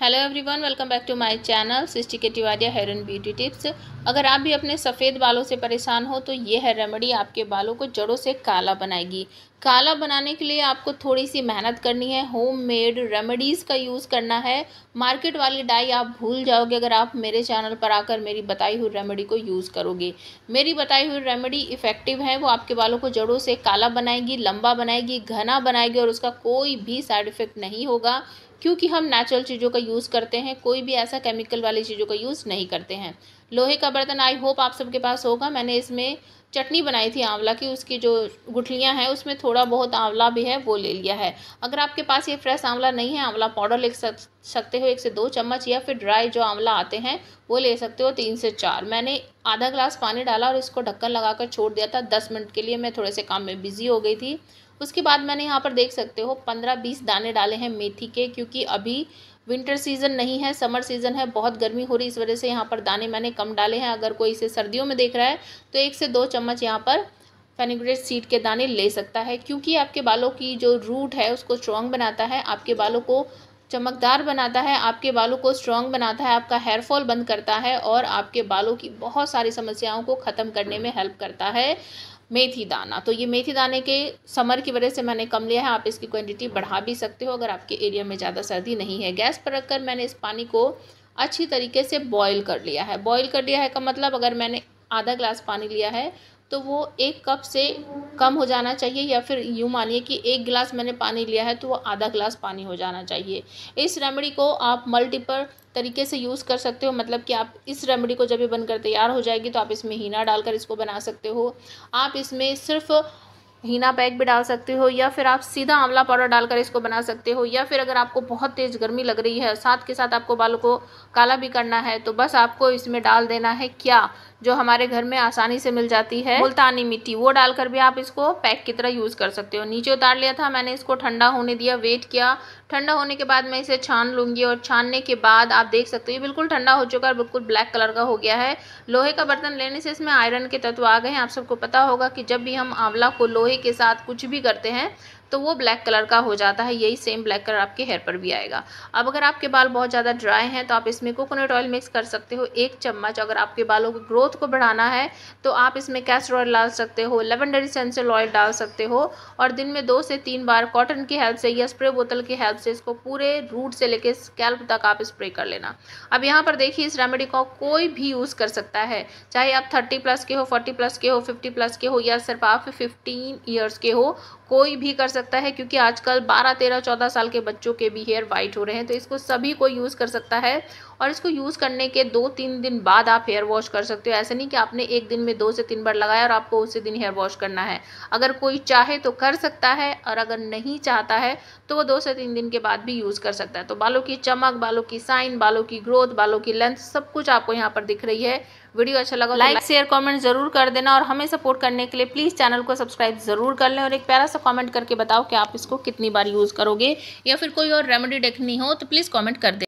hello everyone welcome back to my channel सिस्टी के टिवाडिया हेयर एंड ब्यूटी टिप्स अगर आप भी अपने सफ़ेद बालों से परेशान हो तो ये है रेमेडी आपके बालों को जड़ों से काला बनाएगी काला बनाने के लिए आपको थोड़ी सी मेहनत करनी है होम मेड रेमेडीज़ का यूज़ करना है मार्केट वाली डाई आप भूल जाओगे अगर आप मेरे चैनल पर आकर मेरी बताई हुई रेमेडी को यूज़ करोगे मेरी बताई हुई रेमेडी इफ़ेक्टिव है वो आपके बालों को जड़ों से काला बनाएगी लंबा बनाएगी घना बनाएगी और उसका कोई भी साइड इफ़ेक्ट नहीं होगा क्योंकि हम नेचुरल चीज़ों का यूज़ करते हैं कोई भी ऐसा केमिकल वाली चीज़ों का यूज़ नहीं करते हैं लोहे का बर्तन आई होप आप सबके पास होगा मैंने इसमें चटनी बनाई थी आंवला की उसकी जो गुठलियाँ हैं उसमें थोड़ा बहुत आंवला भी है वो ले लिया है अगर आपके पास ये फ्रेश आंवला नहीं है आंवला पाउडर ले सकते हो एक से दो चम्मच या फिर ड्राई जो आंवला आते हैं वो ले सकते हो तीन से चार मैंने आधा ग्लास पानी डाला और इसको ढक्कन लगा छोड़ दिया था दस मिनट के लिए मैं थोड़े से काम में बिज़ी हो गई थी उसके बाद मैंने यहाँ पर देख सकते हो पंद्रह बीस दाने डाले हैं मेथी के क्योंकि अभी विंटर सीज़न नहीं है समर सीज़न है बहुत गर्मी हो रही इस वजह से यहाँ पर दाने मैंने कम डाले हैं अगर कोई इसे सर्दियों में देख रहा है तो एक से दो चम्मच यहाँ पर फेनिग्रेट सीड के दाने ले सकता है क्योंकि आपके बालों की जो रूट है उसको स्ट्रॉन्ग बनाता है आपके बालों को चमकदार बनाता है आपके बालों को स्ट्रॉन्ग बनाता है आपका हेयर फॉल बंद करता है और आपके बालों की बहुत सारी समस्याओं को ख़त्म करने में हेल्प करता है मेथी दाना तो ये मेथी दाने के समर की वजह से मैंने कम लिया है आप इसकी क्वांटिटी बढ़ा भी सकते हो अगर आपके एरिया में ज़्यादा सर्दी नहीं है गैस पर रखकर मैंने इस पानी को अच्छी तरीके से बॉईल कर लिया है बॉईल कर लिया है का मतलब अगर मैंने आधा ग्लास पानी लिया है तो वो एक कप से कम हो जाना चाहिए या फिर यूँ मानिए कि एक गिलास मैंने पानी लिया है तो वो आधा गिलास पानी हो जाना चाहिए इस रेमेडी को आप मल्टीपल तरीके से यूज़ कर सकते हो मतलब कि आप इस रेमेडी को जब ये बनकर तैयार हो जाएगी तो आप इसमें हीना डालकर इसको बना सकते हो आप इसमें सिर्फ़ हीना पैक भी डाल सकते हो या फिर आप सीधा आंवला पाउडर डालकर इसको बना सकते हो या फिर अगर आपको बहुत तेज़ गर्मी लग रही है साथ के साथ आपको बालों को काला भी करना है तो बस आपको इसमें डाल देना है क्या जो हमारे घर में आसानी से मिल जाती है मुल्तानी मिट्टी वो डालकर भी आप इसको पैक की तरह यूज़ कर सकते हो नीचे उतार लिया था मैंने इसको ठंडा होने दिया वेट किया ठंडा होने के बाद मैं इसे छान लूँगी और छानने के बाद आप देख सकते हो ये बिल्कुल ठंडा हो चुका है बिल्कुल ब्लैक कलर का हो गया है लोहे का बर्तन लेने से इसमें आयरन के तत्व आ गए हैं आप सबको पता होगा कि जब भी हम आंवला को लोहे के साथ कुछ भी करते हैं तो वो ब्लैक कलर का हो जाता है यही सेम ब्लैक कलर आपके हेयर पर भी आएगा अब अगर आपके बाल बहुत ज़्यादा ड्राई हैं तो आप इसमें कोकोनट ऑयल मिक्स कर सकते हो एक चम्मच अगर आपके बालों की ग्रोथ को बढ़ाना है तो आप इसमें कैस्टर ऑयल डाल सकते हो लेवेंडर इसेंशियल ऑयल डाल सकते हो और दिन में दो से तीन बार कॉटन की हेल्प से या स्प्रे बोतल की हेल्प से इसको पूरे रूट से लेकर स्कैल्प तक आप स्प्रे कर लेना अब यहाँ पर देखिए इस रेमेडी को कोई भी यूज़ कर सकता है चाहे आप थर्टी प्लस के हो फोर्टी प्लस के हो फिफ्टी प्लस के हो या सिर्फ आप फिफ्टीन ईयर्स के हो कोई भी कर सकता है क्योंकि आजकल 12, 13, 14 साल के बच्चों के भी हेयर वाइट हो रहे हैं तो इसको सभी को यूज़ कर सकता है और इसको यूज़ करने के दो तीन दिन बाद आप हेयर वॉश कर सकते हो ऐसे नहीं कि आपने एक दिन में दो से तीन बार लगाया और आपको उसी दिन हेयर वॉश करना है अगर कोई चाहे तो कर सकता है और अगर नहीं चाहता है तो वो दो से तीन दिन के बाद भी यूज़ कर सकता है तो बालों की चमक बालों की साइन बालों की ग्रोथ बालों की लेंथ सब कुछ आपको यहाँ पर दिख रही है वीडियो अच्छा लगा लाइक शेयर कमेंट जरूर कर देना और हमें सपोर्ट करने के लिए प्लीज़ चैनल को सब्सक्राइब जरूर कर लें और एक प्यारा सा कमेंट करके बताओ कि आप इसको कितनी बार यूज़ करोगे या फिर कोई और रेमेडी देखनी हो तो प्लीज़ कमेंट कर दे